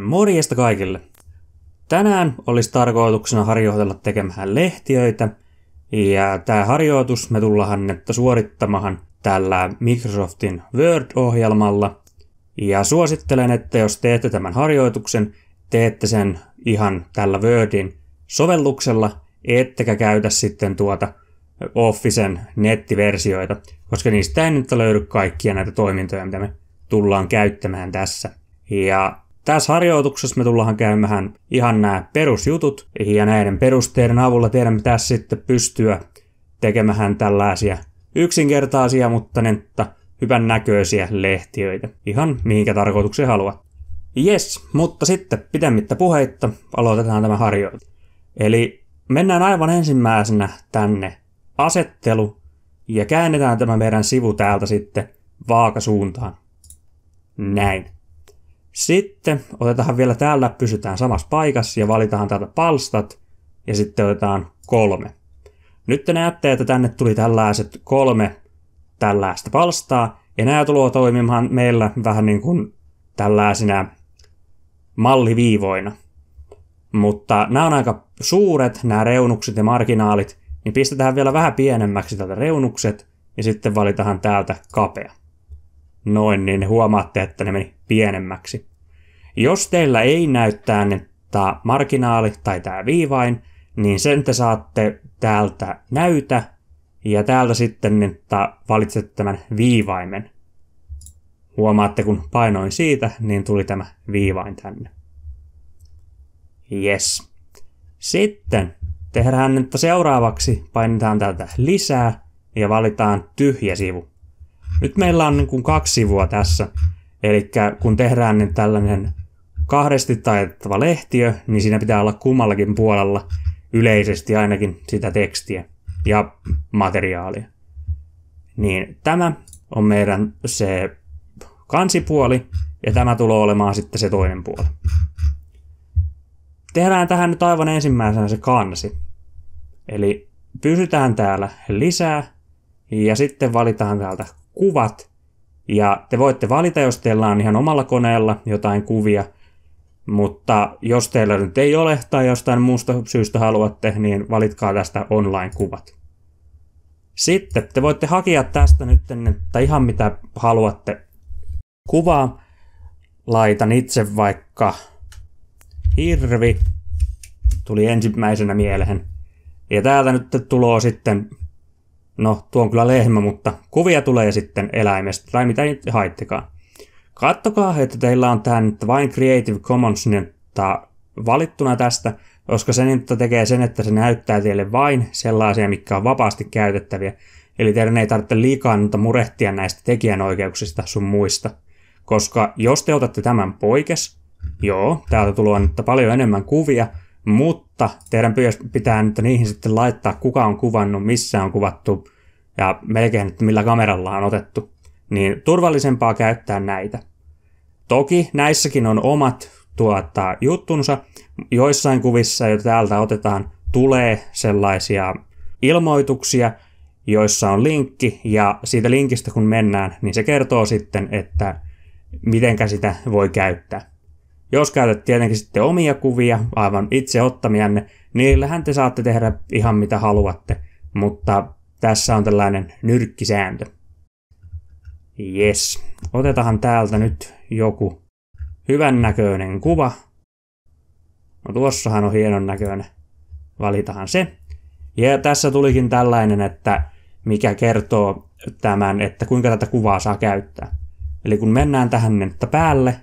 Morjesta kaikille! Tänään olisi tarkoituksena harjoitella tekemään lehtiöitä, ja tämä harjoitus me tullaan että suorittamahan tällä Microsoftin Word-ohjelmalla. Ja suosittelen, että jos teette tämän harjoituksen, teette sen ihan tällä Wordin sovelluksella, ettekä käytä sitten tuota Officen nettiversioita, koska niistä ei nyt löydy kaikkia näitä toimintoja, mitä me tullaan käyttämään tässä. Ja tässä harjoituksessa me tullaan käymään ihan nämä perusjutut, ja näiden perusteiden avulla teidän pitäisi sitten pystyä tekemään tällaisia yksinkertaisia, mutta nenttä hyvän näköisiä lehtiöitä, ihan mihinkä tarkoituksia haluat. Yes, mutta sitten pidemmittä puheitta aloitetaan tämä harjoitus. Eli mennään aivan ensimmäisenä tänne asettelu ja käännetään tämä meidän sivu täältä sitten vaakasuuntaan. Näin. Sitten otetaan vielä täällä, pysytään samassa paikassa ja valitaan täältä palstat ja sitten otetaan kolme. Nyt te näette, että tänne tuli tällaiset kolme tällaista palstaa ja nämä tulee toimimaan meillä vähän niin kuin tällaisina malliviivoina. Mutta nämä on aika suuret, nämä reunukset ja marginaalit, niin pistetään vielä vähän pienemmäksi tätä reunukset ja sitten valitaan täältä kapea. Noin, niin huomaatte, että ne meni pienemmäksi. Jos teillä ei näy tämä marginaali tai tämä viivain, niin sen te saatte täältä näytä ja täältä sitten että niin valitsette tämän viivaimen. Huomaatte, kun painoin siitä, niin tuli tämä viivain tänne. Yes. Sitten tehdään, että seuraavaksi painetaan täältä lisää ja valitaan tyhjä sivu. Nyt meillä on niin kuin kaksi sivua tässä. Eli kun tehdään niin tällainen kahdesti taitettava lehtiö, niin siinä pitää olla kummallakin puolella yleisesti ainakin sitä tekstiä ja materiaalia. Niin tämä on meidän se kansipuoli ja tämä tulee olemaan sitten se toinen puoli. Tehdään tähän nyt aivan ensimmäisenä se kansi. Eli pysytään täällä lisää ja sitten valitaan täältä kuvat, ja te voitte valita, jos teillä on ihan omalla koneella jotain kuvia, mutta jos teillä nyt ei ole tai jostain muusta syystä haluatte, niin valitkaa tästä online-kuvat. Sitten te voitte hakea tästä nyt tai ihan mitä haluatte kuvaa. Laitan itse vaikka hirvi. Tuli ensimmäisenä mieleen. Ja täältä nyt tuloa sitten No, tuo on kyllä lehmä, mutta kuvia tulee sitten eläimestä, tai mitä nyt haittekaan. Kattokaa, että teillä on tämä nyt vain Creative Commons valittuna tästä, koska se nyt tekee sen, että se näyttää teille vain sellaisia, mitkä on vapaasti käytettäviä. Eli teidän ei tarvitse liikaa nyt murehtia näistä tekijänoikeuksista sun muista. Koska jos te otatte tämän poikes, joo, täältä tulee nyt paljon enemmän kuvia, mutta teidän pitää nyt niihin sitten laittaa, kuka on kuvannut, missä on kuvattu ja melkein, että millä kameralla on otettu. Niin turvallisempaa käyttää näitä. Toki näissäkin on omat tuota, juttunsa. Joissain kuvissa, joita täältä otetaan, tulee sellaisia ilmoituksia, joissa on linkki, ja siitä linkistä kun mennään, niin se kertoo sitten, että miten sitä voi käyttää. Jos käytät tietenkin sitten omia kuvia, aivan itse ottamianne, niillähän te saatte tehdä ihan mitä haluatte, mutta tässä on tällainen nyrkkisääntö. Yes, otetaan täältä nyt joku hyvän näköinen kuva. No tuossahan on hienon näköinen. Valitaan se. Ja tässä tulikin tällainen, että mikä kertoo tämän, että kuinka tätä kuvaa saa käyttää. Eli kun mennään tähän että päälle,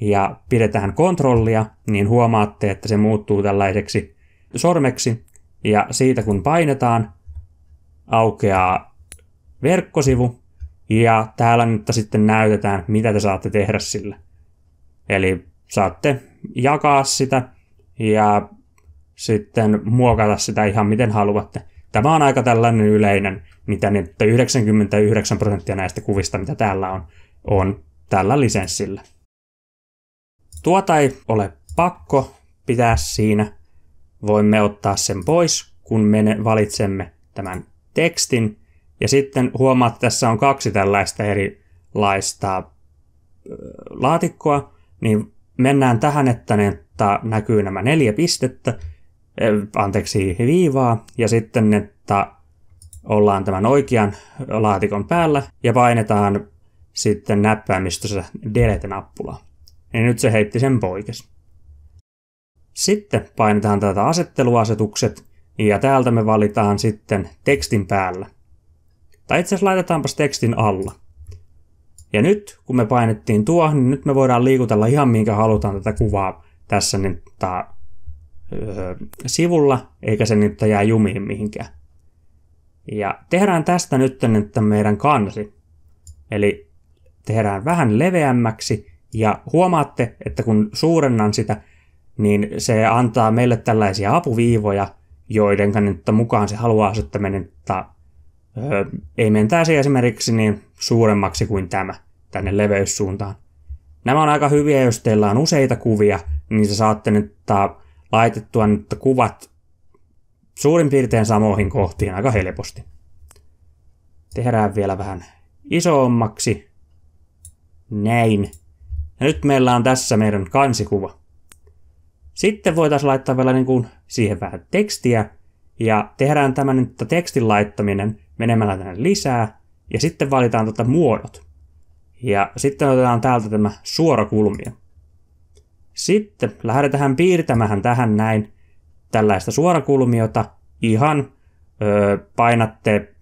ja pidetään kontrollia, niin huomaatte, että se muuttuu tällaiseksi sormeksi. Ja siitä kun painetaan, aukeaa verkkosivu, ja täällä nyt sitten näytetään, mitä te saatte tehdä sillä. Eli saatte jakaa sitä ja sitten muokata sitä ihan miten haluatte. Tämä on aika tällainen yleinen, mitä nyt 99 prosenttia näistä kuvista, mitä täällä on, on tällä lisenssillä. Tuota ei ole pakko pitää siinä. Voimme ottaa sen pois, kun me valitsemme tämän tekstin. Ja sitten huomaat, että tässä on kaksi tällaista erilaista laatikkoa, niin mennään tähän, että, ne, että näkyy nämä neljä pistettä, anteeksi, viivaa, ja sitten, että ollaan tämän oikean laatikon päällä ja painetaan sitten näppäimistössä delete nappulaa niin nyt se heitti sen poikes. Sitten painetaan tätä asetteluasetukset ja täältä me valitaan sitten tekstin päällä. Tai itse asiassa laitetaanpas tekstin alla. Ja nyt kun me painettiin tuo, niin nyt me voidaan liikutella ihan minkä halutaan tätä kuvaa tässä nyt tää, öö, sivulla, eikä se nyt jää jumiin mihinkään. Ja tehdään tästä nyt että meidän kansi. Eli tehdään vähän leveämmäksi ja huomaatte, että kun suurennan sitä, niin se antaa meille tällaisia apuviivoja, joiden mukaan se haluaa sitten menettää, öö, ei mentäisi esimerkiksi niin suuremmaksi kuin tämä tänne leveyssuuntaan. Nämä on aika hyviä, jos teillä on useita kuvia, niin se saatte nyt laitettua nyt kuvat suurin piirtein samoihin kohtiin aika helposti. Tehdään vielä vähän isommaksi. Näin. Ja nyt meillä on tässä meidän kansikuva. Sitten voitaisiin laittaa vielä niin kuin siihen vähän tekstiä, ja tehdään tämä nyt tekstin laittaminen menemällä tänne lisää, ja sitten valitaan tuota muodot. Ja sitten otetaan täältä tämä suorakulmio. Sitten lähdetään piirtämään tähän näin tällaista suorakulmiota. Ihan painatte,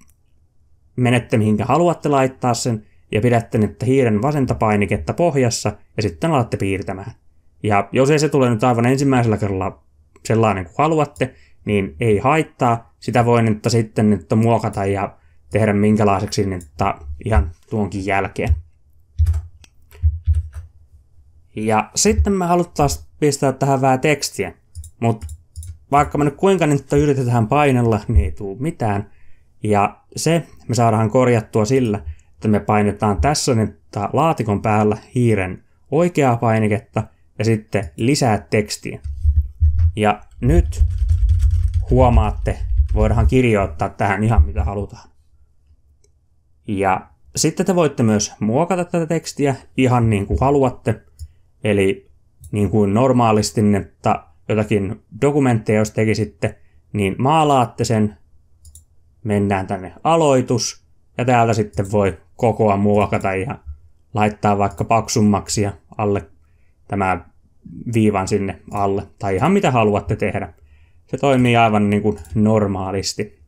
menette mihinkä haluatte laittaa sen, ja pidätte nyt hiiren vasenta painiketta pohjassa ja sitten alatte piirtämään. Ja jos ei se tule nyt aivan ensimmäisellä kerralla sellainen kuin haluatte, niin ei haittaa. Sitä voi nyt sitten nyt muokata ja tehdä minkälaiseksi nyt ihan tuonkin jälkeen. Ja sitten me haluttaisiin pistää tähän vähän tekstiä, mutta vaikka me nyt kuinka nyt yritetään painella, niin ei tule mitään. Ja se me saadaan korjattua sillä, sitten me painetaan tässä nyt laatikon päällä hiiren oikeaa painiketta ja sitten lisää tekstiä. Ja nyt huomaatte, voidaan kirjoittaa tähän ihan mitä halutaan. Ja sitten te voitte myös muokata tätä tekstiä ihan niin kuin haluatte. Eli niin kuin normaalisti, että jotakin dokumentteja jos tekisitte, niin maalaatte sen, mennään tänne aloitus, ja täältä sitten voi kokoa muokata ja laittaa vaikka paksummaksi ja alle tämä viivan sinne alle, tai ihan mitä haluatte tehdä. Se toimii aivan niin kuin normaalisti.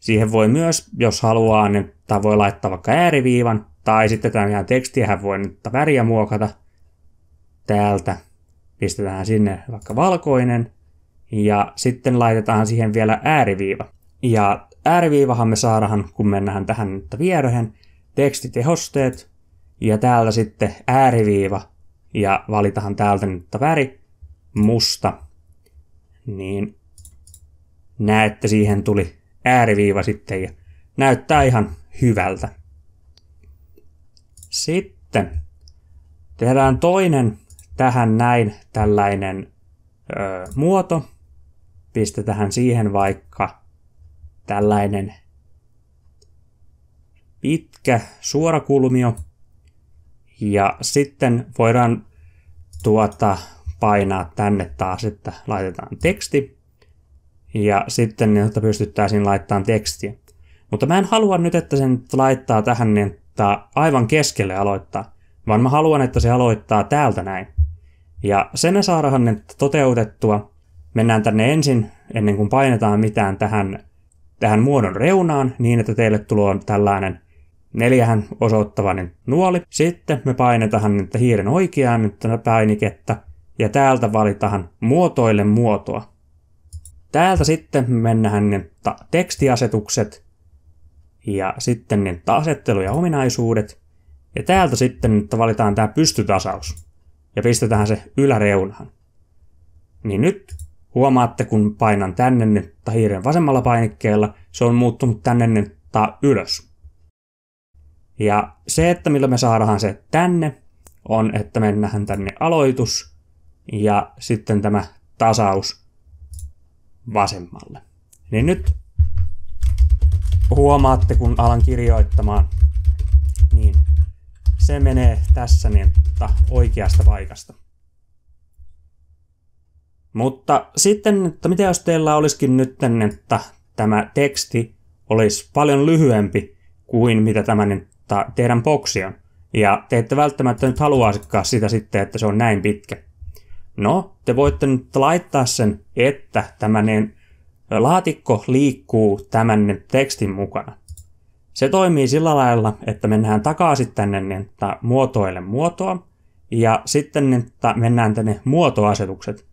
Siihen voi myös, jos haluaa, niin tai voi laittaa vaikka ääriviivan, tai sitten tämän tekstiähän voi nyt väriä muokata täältä. Pistetään sinne vaikka valkoinen, ja sitten laitetaan siihen vielä ääriviiva. Ja R-viivahan me saadaan, kun mennään tähän nyt viereen, tekstitehosteet, ja täältä sitten ääriviiva, ja valitahan täältä nyt väri, musta, niin näette siihen tuli ääriviiva sitten, ja näyttää ihan hyvältä. Sitten tehdään toinen tähän näin tällainen ö, muoto. Pistetään siihen vaikka tällainen pitkä suorakulmio. Ja sitten voidaan tuota painaa tänne taas, että laitetaan teksti. Ja sitten niin, että pystyttäisiin laittamaan tekstiä. Mutta mä en halua nyt, että sen laittaa tähän niin, että aivan keskelle aloittaa, vaan mä haluan, että se aloittaa täältä näin. Ja sen saadaan niin, toteutettua. Mennään tänne ensin, ennen kuin painetaan mitään tähän tähän muodon reunaan niin, että teille tulee tällainen neljähän osoittavainen nuoli. Sitten me painetaan nyt hiiren oikeaan nyt painiketta ja täältä valitaan muotoille muotoa. Täältä sitten mennään nyt tekstiasetukset ja sitten nyt asettelu ja ominaisuudet. Ja täältä sitten nyt valitaan tämä pystytasaus ja pistetään se yläreunaan. Niin nyt Huomaatte, kun painan tännennettä niin hiiren vasemmalla painikkeella, se on muuttunut tännennettä niin ylös. Ja se, että millä me saadaan se tänne, on, että mennään tänne aloitus ja sitten tämä tasaus vasemmalle. Niin nyt huomaatte, kun alan kirjoittamaan, niin se menee tässä niin oikeasta paikasta. Mutta sitten, että mitä jos teillä olisikin nyt, että tämä teksti olisi paljon lyhyempi kuin mitä tämä teidän boksi on. Ja te ette välttämättä nyt haluaisikaan sitä sitten, että se on näin pitkä. No, te voitte nyt laittaa sen, että tämmöinen laatikko liikkuu tämän tekstin mukana. Se toimii sillä lailla, että mennään takaisin tänne että muotoille muotoa, ja sitten että mennään tänne muotoasetukset.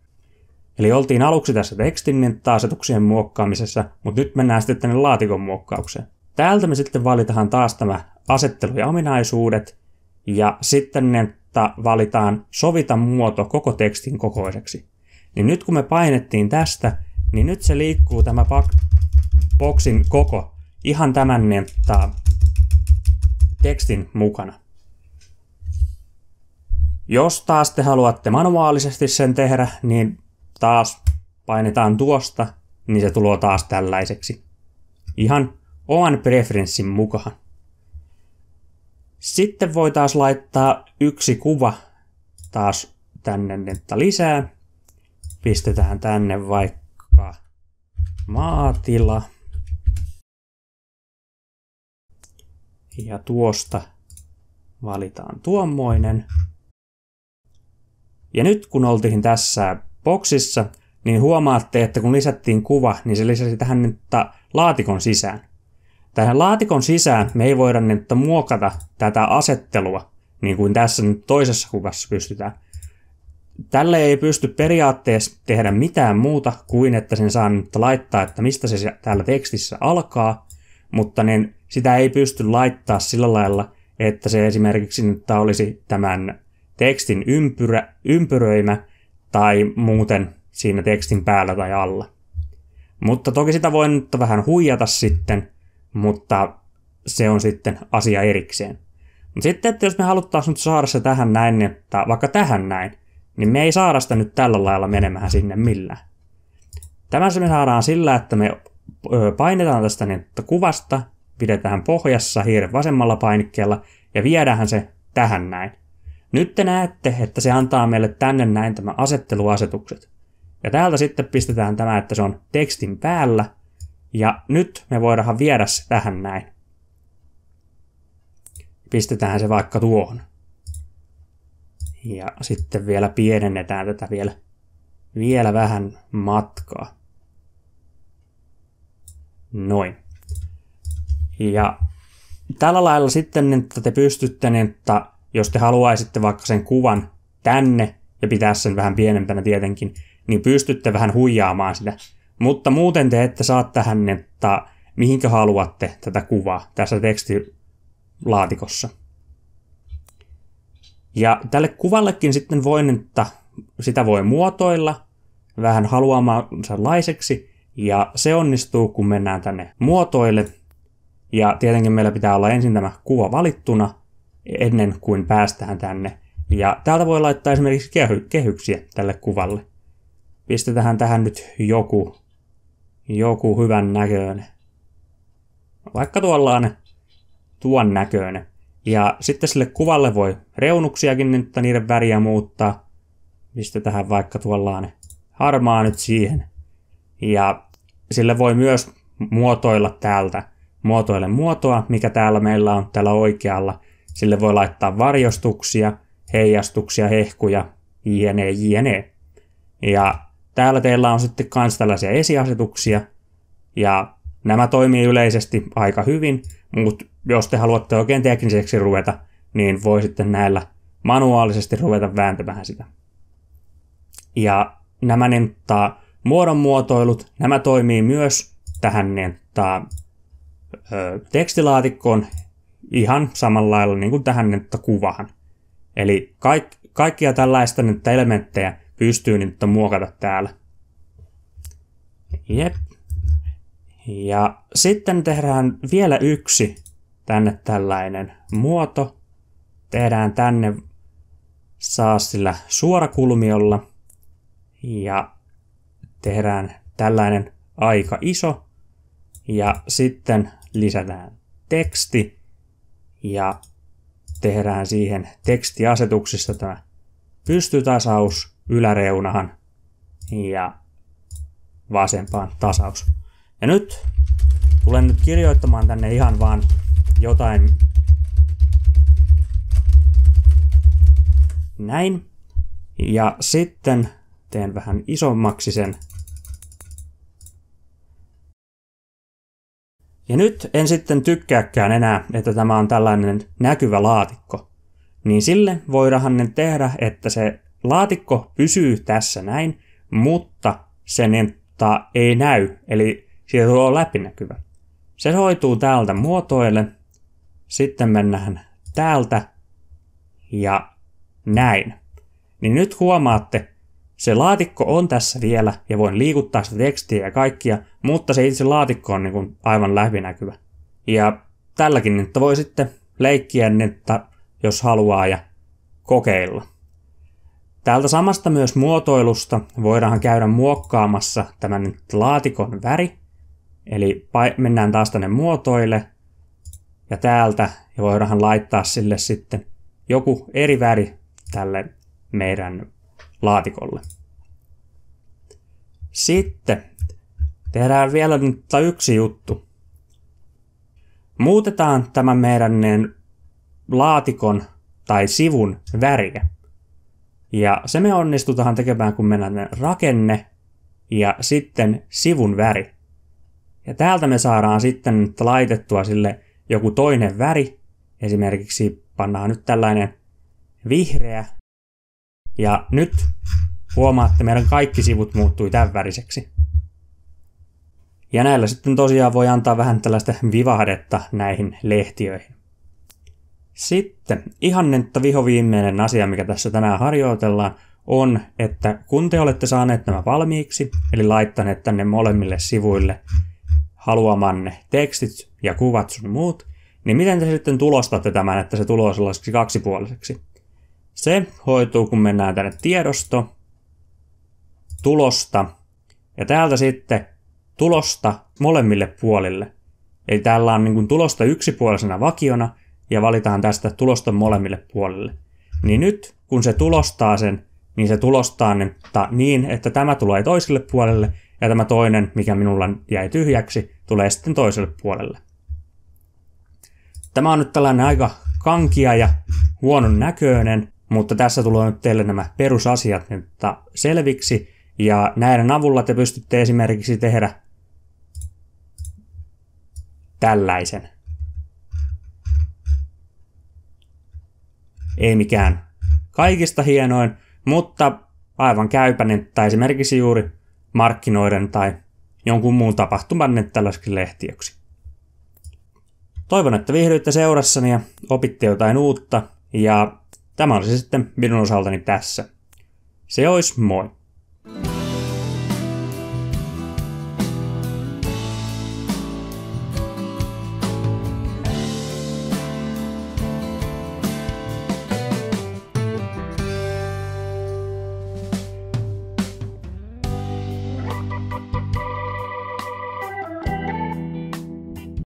Eli oltiin aluksi tässä tekstin niin asetuksien muokkaamisessa, mutta nyt mennään sitten tänne laatikon muokkaukseen. Täältä me sitten valitaan taas tämä asettelu ja ominaisuudet, ja sitten ne valitaan sovita muoto koko tekstin kokoiseksi. Niin nyt kun me painettiin tästä, niin nyt se liikkuu tämä boksin koko ihan tämän nenttä niin tekstin mukana. Jos taas te haluatte manuaalisesti sen tehdä, niin taas painetaan tuosta, niin se tulee taas tällaiseksi. Ihan oman preferenssin mukaan. Sitten voi taas laittaa yksi kuva taas tänne että lisää. Pistetään tänne vaikka maatila. Ja tuosta valitaan tuommoinen. Ja nyt kun oltiin tässä boksissa, niin huomaatte, että kun lisättiin kuva, niin se lisäsi tähän nyt laatikon sisään. Tähän laatikon sisään me ei voida nyt muokata tätä asettelua, niin kuin tässä nyt toisessa kuvassa pystytään. Tälle ei pysty periaatteessa tehdä mitään muuta kuin, että sen saa nyt laittaa, että mistä se täällä tekstissä alkaa, mutta niin sitä ei pysty laittaa sillä lailla, että se esimerkiksi nyt olisi tämän tekstin ympyrä, ympyröimä, tai muuten siinä tekstin päällä tai alla. Mutta toki sitä voi nyt vähän huijata sitten, mutta se on sitten asia erikseen. Mutta sitten, että jos me haluttaisiin nyt saada se tähän näin, että vaikka tähän näin, niin me ei saada sitä nyt tällä lailla menemään sinne millään. Tämä se me saadaan sillä, että me painetaan tästä niin, että kuvasta, pidetään pohjassa hiiren vasemmalla painikkeella ja viedään se tähän näin. Nyt te näette, että se antaa meille tänne näin tämä asetteluasetukset. Ja täältä sitten pistetään tämä, että se on tekstin päällä. Ja nyt me voidaan viedä se tähän näin. Pistetään se vaikka tuohon. Ja sitten vielä pienennetään tätä vielä, vielä vähän matkaa. Noin. Ja tällä lailla sitten, että te pystytte niin, että jos te haluaisitte vaikka sen kuvan tänne ja pitää sen vähän pienempänä tietenkin, niin pystytte vähän huijaamaan sitä. Mutta muuten te ette saa tähän, että mihinkä haluatte tätä kuvaa tässä tekstilaatikossa. Ja tälle kuvallekin sitten voin, että sitä voi muotoilla vähän haluamansa laiseksi, ja se onnistuu, kun mennään tänne muotoille. Ja tietenkin meillä pitää olla ensin tämä kuva valittuna, ennen kuin päästään tänne. Ja täältä voi laittaa esimerkiksi kehy- kehyksiä tälle kuvalle. Pistetään tähän nyt joku, joku hyvän näköinen. Vaikka tuollaan tuon näköinen. Ja sitten sille kuvalle voi reunuksiakin nyt niiden väriä muuttaa. Pistetään vaikka tuollaan harmaa nyt siihen. Ja sille voi myös muotoilla täältä. Muotoile muotoa, mikä täällä meillä on täällä oikealla. Sille voi laittaa varjostuksia, heijastuksia, hehkuja, jne, jne. Ja täällä teillä on sitten myös tällaisia esiasetuksia, ja nämä toimii yleisesti aika hyvin, mutta jos te haluatte oikein tekniseksi ruveta, niin voi sitten näillä manuaalisesti ruveta vääntämään sitä. Ja nämä nenttaa muodonmuotoilut, nämä toimii myös tähän nenttaa ö, tekstilaatikkoon ihan samalla lailla niin kuin tähän nyt kuvahan. Eli kaik, kaikkia tällaista nyt elementtejä pystyy nyt niin muokata täällä. Jep. Ja sitten tehdään vielä yksi tänne tällainen muoto. Tehdään tänne saa sillä suorakulmiolla ja tehdään tällainen aika iso ja sitten lisätään teksti ja tehdään siihen tekstiasetuksista tämä pystytasaus yläreunahan ja vasempaan tasaus. Ja nyt tulen nyt kirjoittamaan tänne ihan vaan jotain näin. Ja sitten teen vähän isommaksi sen Ja nyt en sitten tykkääkään enää, että tämä on tällainen näkyvä laatikko. Niin sille voidaan ne tehdä, että se laatikko pysyy tässä näin, mutta se ei näy, eli siitä tulee läpinäkyvä. Se hoituu täältä muotoille, sitten mennään täältä ja näin. Niin nyt huomaatte, se laatikko on tässä vielä ja voin liikuttaa sitä tekstiä ja kaikkia, mutta se itse laatikko on niin aivan läpinäkyvä. Ja tälläkin, että voi sitten leikkiä että jos haluaa ja kokeilla. Täältä samasta myös muotoilusta voidaan käydä muokkaamassa tämän nyt laatikon väri. Eli mennään taas tänne muotoille ja täältä ja voidaan laittaa sille sitten joku eri väri tälle meidän laatikolle. Sitten tehdään vielä nyt yksi juttu. Muutetaan tämän meidän laatikon tai sivun väriä. Ja se me onnistutaan tekemään, kun mennään rakenne ja sitten sivun väri. Ja täältä me saadaan sitten laitettua sille joku toinen väri. Esimerkiksi pannaan nyt tällainen vihreä ja nyt huomaatte, meidän kaikki sivut muuttui tämän väriseksi. Ja näillä sitten tosiaan voi antaa vähän tällaista vivahdetta näihin lehtiöihin. Sitten ihannetta vihoviimeinen asia, mikä tässä tänään harjoitellaan, on, että kun te olette saaneet nämä valmiiksi, eli laittaneet tänne molemmille sivuille haluamanne tekstit ja kuvat sun muut, niin miten te sitten tulostatte tämän, että se tulee sellaiseksi kaksipuoliseksi? Se hoituu, kun mennään tänne tiedosto, tulosta ja täältä sitten tulosta molemmille puolille. Eli täällä on niin kuin tulosta yksipuolisena vakiona ja valitaan tästä tulosta molemmille puolille. Niin nyt kun se tulostaa sen, niin se tulostaa ne, ta, niin, että tämä tulee toiselle puolelle ja tämä toinen, mikä minulla jäi tyhjäksi, tulee sitten toiselle puolelle. Tämä on nyt tällainen aika kankia ja huonon näköinen, mutta tässä tulee nyt teille nämä perusasiat nyt selviksi, ja näiden avulla te pystytte esimerkiksi tehdä tällaisen. Ei mikään kaikista hienoin, mutta aivan käypäinen tai esimerkiksi juuri markkinoiden tai jonkun muun tapahtuman tällaiseksi lehtiöksi. Toivon, että viihdyitte seurassani ja opitte jotain uutta ja Tämä olisi sitten minun osaltani tässä. Se olisi moi!